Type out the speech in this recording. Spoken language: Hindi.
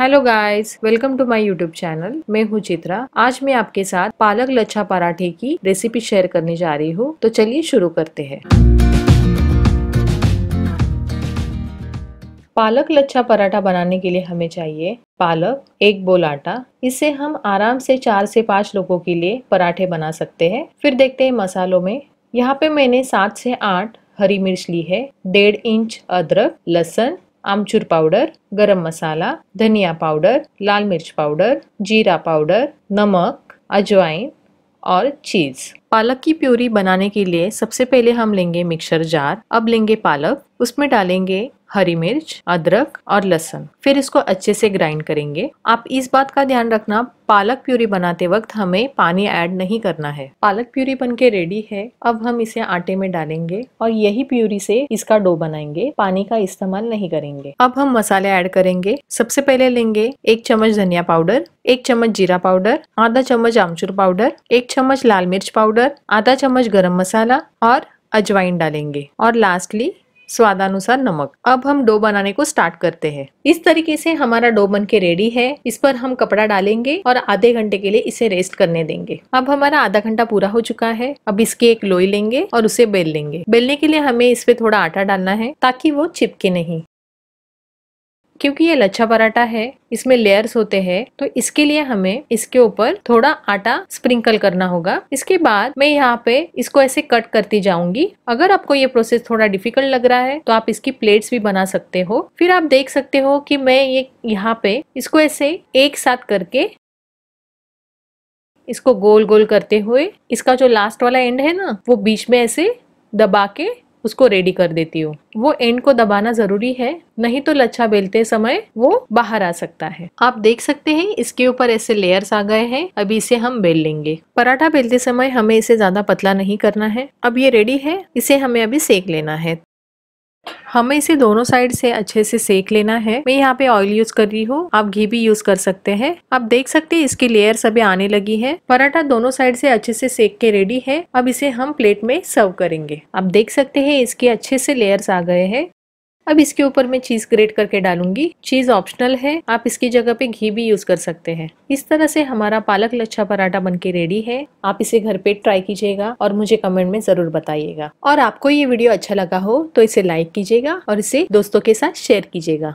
hello guys welcome to my YouTube channel मैं हूँ चित्रा आज मैं आपके साथ पालक लच्छा पराठे की रेसिपी शेयर करने जा रही हूँ तो चलिए शुरू करते हैं पालक लच्छा पराठा बनाने के लिए हमें चाहिए पालक एक बोल आटा इसे हम आराम से चार से पाँच लोगों के लिए पराठे बना सकते हैं फिर देखते हैं मसालों में यहाँ पे मैंने सात से आठ हरी मिर्च ली है डेढ़ इंच अदरक लहसन आमचूर पाउडर गरम मसाला धनिया पाउडर लाल मिर्च पाउडर जीरा पाउडर नमक अजवाइन और चीज़ पालक की प्यूरी बनाने के लिए सबसे पहले हम लेंगे मिक्सर जार अब लेंगे पालक उसमें डालेंगे हरी मिर्च अदरक और लहसुन फिर इसको अच्छे से ग्राइंड करेंगे आप इस बात का ध्यान रखना पालक प्यूरी बनाते वक्त हमें पानी ऐड नहीं करना है पालक प्यूरी बन के रेडी है अब हम इसे आटे में डालेंगे और यही प्यूरी से इसका डो बनाएंगे पानी का इस्तेमाल नहीं करेंगे अब हम मसाले ऐड करेंगे सबसे पहले लेंगे एक चम्मच धनिया पाउडर एक चम्मच जीरा पाउडर आधा चम्मच आमचूर पाउडर एक चम्मच लाल मिर्च पाउडर आधा चम्मच गरम मसाला और अजवाइन डालेंगे और लास्टली स्वादानुसार नमक अब हम डो बनाने को स्टार्ट करते हैं इस तरीके से हमारा डो बन के रेडी है इस पर हम कपड़ा डालेंगे और आधे घंटे के लिए इसे रेस्ट करने देंगे अब हमारा आधा घंटा पूरा हो चुका है अब इसकी एक लोई लेंगे और उसे बेल लेंगे बेलने के लिए हमें इस पे थोड़ा आटा डालना है ताकि वो चिपके नहीं क्योंकि ये लच्छा पराठा है इसमें लेयर्स होते हैं तो इसके लिए हमें इसके ऊपर थोड़ा आटा स्प्रिंकल करना होगा इसके बाद मैं यहाँ पे इसको ऐसे कट करती जाऊंगी अगर आपको ये प्रोसेस थोड़ा डिफिकल्ट लग रहा है तो आप इसकी प्लेट्स भी बना सकते हो फिर आप देख सकते हो कि मैं ये यहाँ पे इसको ऐसे एक साथ करके इसको गोल गोल करते हुए इसका जो लास्ट वाला एंड है ना वो बीच में ऐसे दबा के उसको रेडी कर देती हूँ वो एंड को दबाना ज़रूरी है नहीं तो लच्छा बेलते समय वो बाहर आ सकता है आप देख सकते हैं इसके ऊपर ऐसे लेयर्स आ गए हैं अभी इसे हम बेल लेंगे पराठा बेलते समय हमें इसे ज़्यादा पतला नहीं करना है अब ये रेडी है इसे हमें अभी सेक लेना है हमें इसे दोनों साइड से अच्छे से सेक लेना है मैं यहाँ पे ऑयल यूज कर रही हूँ आप घी भी यूज कर सकते हैं आप देख सकते हैं इसकी लेयर सभी आने लगी है पराठा दोनों साइड से अच्छे से सेक के रेडी है अब इसे हम प्लेट में सर्व करेंगे आप देख सकते हैं इसके अच्छे से लेयर्स आ गए हैं अब इसके ऊपर मैं चीज़ ग्रेट करके डालूंगी चीज़ ऑप्शनल है आप इसकी जगह पे घी भी यूज़ कर सकते हैं इस तरह से हमारा पालक लच्छा पराठा बन के रेडी है आप इसे घर पे ट्राई कीजिएगा और मुझे कमेंट में ज़रूर बताइएगा और आपको ये वीडियो अच्छा लगा हो तो इसे लाइक कीजिएगा और इसे दोस्तों के साथ शेयर कीजिएगा